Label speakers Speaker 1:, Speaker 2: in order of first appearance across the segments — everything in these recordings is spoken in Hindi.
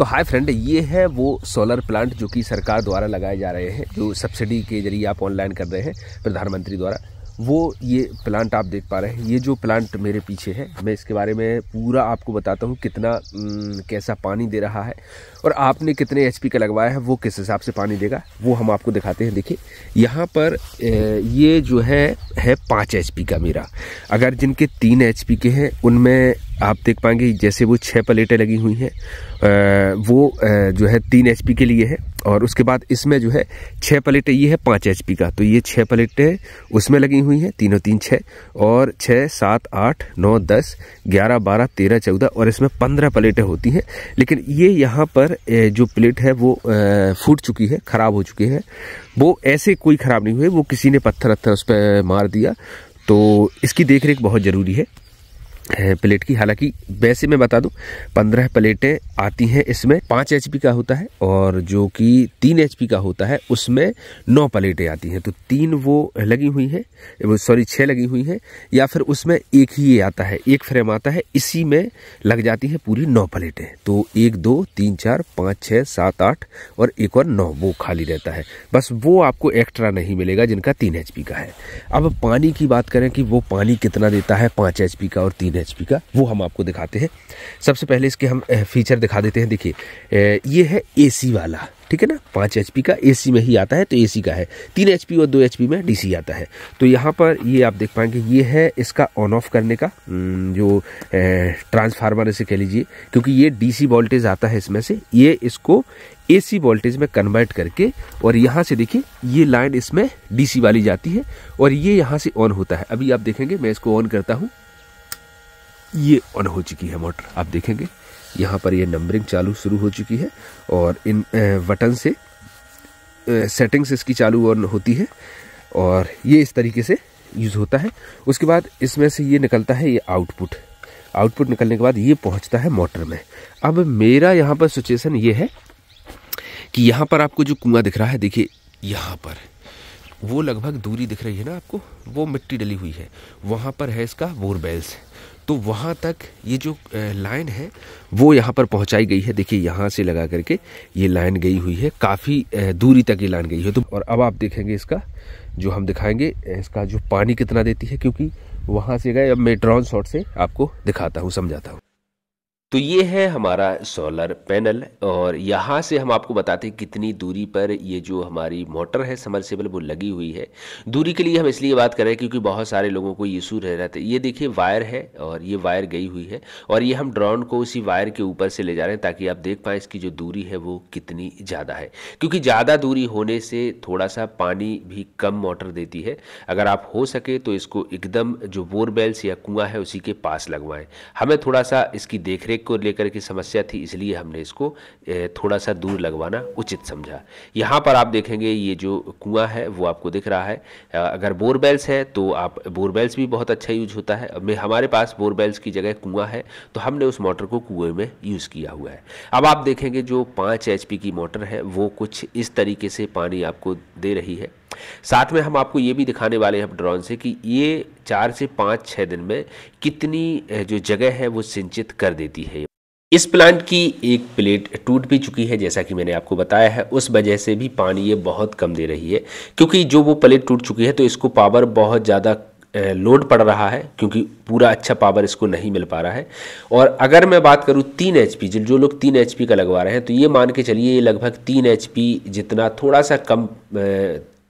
Speaker 1: तो हाय फ्रेंड ये है वो सोलर प्लांट जो कि सरकार द्वारा लगाए जा रहे हैं जो सब्सिडी के जरिए आप ऑनलाइन कर रहे हैं प्रधानमंत्री द्वारा वो ये प्लांट आप देख पा रहे हैं ये जो प्लांट मेरे पीछे है मैं इसके बारे में पूरा आपको बताता हूँ कितना कैसा पानी दे रहा है और आपने कितने एच का लगवाया है वो किस हिसाब से पानी देगा वो हम आपको दिखाते हैं देखिए यहाँ पर ये जो है है पाँच एच का मेरा अगर जिनके तीन एच के हैं उनमें आप देख पाएंगे जैसे वो छः प्लेटें लगी हुई हैं वो जो है तीन एच के लिए है और उसके बाद इसमें जो है छः प्लेटें ये है पाँच एच का तो ये छः प्लेटें उसमें लगी हुई हैं तीनों तीन छः और छः सात आठ नौ दस ग्यारह बारह तेरह चौदह और इसमें पंद्रह प्लेटें होती हैं लेकिन ये यहाँ पर जो प्लेट है वो फूट चुकी है ख़राब हो चुकी है वो ऐसे कोई ख़राब नहीं हुई वो किसी ने पत्थर वत्थर उस पर मार दिया तो इसकी देख बहुत ज़रूरी है प्लेट की हालांकि वैसे मैं बता दूं पंद्रह प्लेटें आती हैं इसमें पाँच एच का होता है और जो कि तीन एच का होता है उसमें नौ प्लेटें आती हैं तो तीन वो लगी हुई है सॉरी छः लगी हुई हैं या फिर उसमें एक ही ये आता है एक फ्रेम आता है इसी में लग जाती हैं पूरी नौ प्लेटें तो एक दो तीन चार पाँच छः सात आठ और एक और नौ वो खाली रहता है बस वो आपको एक्स्ट्रा नहीं मिलेगा जिनका तीन एच का है अब पानी की बात करें कि वो पानी कितना देता है पाँच एच का और तीन एच का वो हम आपको दिखाते हैं सबसे पहले इसके हम फीचर दिखा देते हैं देखिए ये है ए वाला ठीक है ना पाँच एच का ए में ही आता है तो ए का है तीन एच और दो एच में डी आता है तो यहाँ पर ये आप देख पाएंगे ये है इसका ऑन ऑफ करने का जो ट्रांसफार्मर इसे कह लीजिए क्योंकि ये डीसी वोल्टेज आता है इसमें से ये इसको एसी वोल्टेज में कन्वर्ट करके और यहाँ से देखिए ये लाइन इसमें डीसी वाली जाती है और ये यहाँ से ऑन होता है अभी आप देखेंगे मैं इसको ऑन करता हूँ ये ऑन हो चुकी है मोटर आप देखेंगे यहाँ पर ये नंबरिंग चालू शुरू हो चुकी है और इन बटन से सेटिंग्स इसकी चालू ऑन होती है और ये इस तरीके से यूज़ होता है उसके बाद इसमें से ये निकलता है ये आउटपुट आउटपुट निकलने के बाद ये पहुँचता है मोटर में अब मेरा यहाँ पर सिचुएसन ये है कि यहाँ पर आपको जो कुआँ दिख रहा है देखिए यहाँ पर वो लगभग दूरी दिख रही है ना आपको वो मिट्टी डली हुई है वहाँ पर है इसका बोरबेल्स तो वहाँ तक ये जो लाइन है वो यहाँ पर पहुँचाई गई है देखिए यहाँ से लगा करके ये लाइन गई हुई है काफ़ी दूरी तक ये लाइन गई है तो और अब आप देखेंगे इसका जो हम दिखाएंगे इसका जो पानी कितना देती है क्योंकि वहाँ से गए अब मैं ड्रॉन शॉट से आपको दिखाता हूँ समझाता हूँ तो ये है हमारा सोलर पैनल और यहाँ से हम आपको बताते हैं कितनी दूरी पर ये जो हमारी मोटर है समरसेबल वो लगी हुई है दूरी के लिए हम इसलिए बात कर रहे हैं क्योंकि बहुत सारे लोगों को इशू रह रहा था ये देखिए वायर है और ये वायर गई हुई है और ये हम ड्रोन को उसी वायर के ऊपर से ले जा रहे हैं ताकि आप देख पाएँ इसकी जो दूरी है वो कितनी ज़्यादा है क्योंकि ज़्यादा दूरी होने से थोड़ा सा पानी भी कम मोटर देती है अगर आप हो सके तो इसको एकदम जो बोरवेल्स या कुआँ है उसी के पास लगवाएँ हमें थोड़ा सा इसकी देख को लेकर की समस्या थी इसलिए हमने इसको थोड़ा सा दूर लगवाना उचित समझा यहाँ पर आप देखेंगे ये जो कुआं है वो आपको दिख रहा है अगर बोरबेल्स है तो आप बोरवेल्स भी बहुत अच्छा यूज होता है हमारे पास बोरवेल्स की जगह कुआं है तो हमने उस मोटर को कुएं में यूज़ किया हुआ है अब आप देखेंगे जो पाँच एच की मोटर है वो कुछ इस तरीके से पानी आपको दे रही है साथ में हम आपको ये भी दिखाने वाले हैं ड्रोन से कि ये चार से पाँच छः दिन में कितनी जो जगह है वो सिंचित कर देती है इस प्लांट की एक प्लेट टूट भी चुकी है जैसा कि मैंने आपको बताया है उस वजह से भी पानी ये बहुत कम दे रही है क्योंकि जो वो प्लेट टूट चुकी है तो इसको पावर बहुत ज़्यादा लोड पड़ रहा है क्योंकि पूरा अच्छा पावर इसको नहीं मिल पा रहा है और अगर मैं बात करूँ तीन एच पी जो लोग तीन एच पी का लगवा रहे हैं तो ये मान के चलिए ये लगभग तीन एच पी जितना थोड़ा सा कम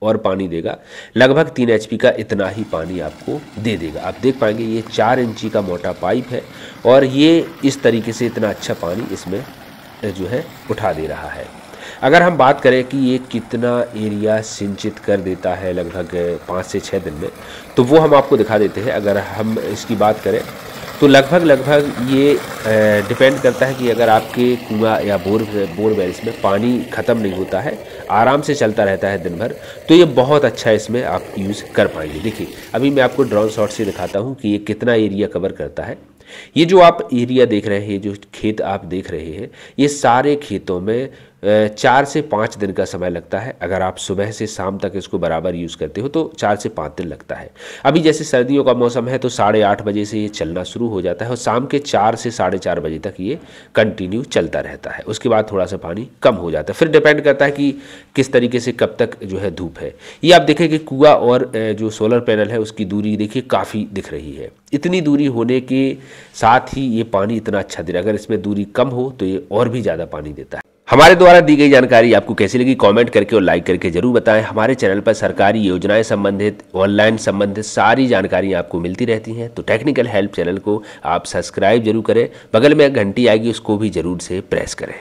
Speaker 1: और पानी देगा लगभग तीन एच का इतना ही पानी आपको दे देगा आप देख पाएंगे ये चार इंची का मोटा पाइप है और ये इस तरीके से इतना अच्छा पानी इसमें जो है उठा दे रहा है अगर हम बात करें कि ये कितना एरिया सिंचित कर देता है लगभग पाँच से छः दिन में तो वो हम आपको दिखा देते हैं अगर हम इसकी बात करें तो लगभग लगभग ये डिपेंड करता है कि अगर आपके कुआं या बोर बोर वेल्स में पानी ख़त्म नहीं होता है आराम से चलता रहता है दिन भर तो ये बहुत अच्छा इसमें आप यूज़ कर पाएंगे देखिए अभी मैं आपको ड्रोन शॉट से दिखाता हूँ कि ये कितना एरिया कवर करता है ये जो आप एरिया देख रहे हैं ये जो खेत आप देख रहे हैं ये सारे खेतों में चार से पाँच दिन का समय लगता है अगर आप सुबह से शाम तक इसको बराबर यूज़ करते हो तो चार से पाँच दिन लगता है अभी जैसे सर्दियों का मौसम है तो साढ़े आठ बजे से ये चलना शुरू हो जाता है और शाम के चार से साढ़े चार बजे तक ये कंटिन्यू चलता रहता है उसके बाद थोड़ा सा पानी कम हो जाता है फिर डिपेंड करता है कि किस तरीके से कब तक जो है धूप है ये आप देखें कि कुआ और जो सोलर पैनल है उसकी दूरी देखिए काफ़ी दिख रही है इतनी दूरी होने के साथ ही ये पानी इतना अच्छा दे रहा है अगर इसमें दूरी कम हो तो ये और भी ज़्यादा पानी देता है हमारे द्वारा दी गई जानकारी आपको कैसी लगी कमेंट करके और लाइक करके जरूर बताएं हमारे चैनल पर सरकारी योजनाएं संबंधित ऑनलाइन संबंधित सारी जानकारी आपको मिलती रहती हैं तो टेक्निकल हेल्प चैनल को आप सब्सक्राइब जरूर करें बगल में एक घंटी आएगी उसको भी जरूर से प्रेस करें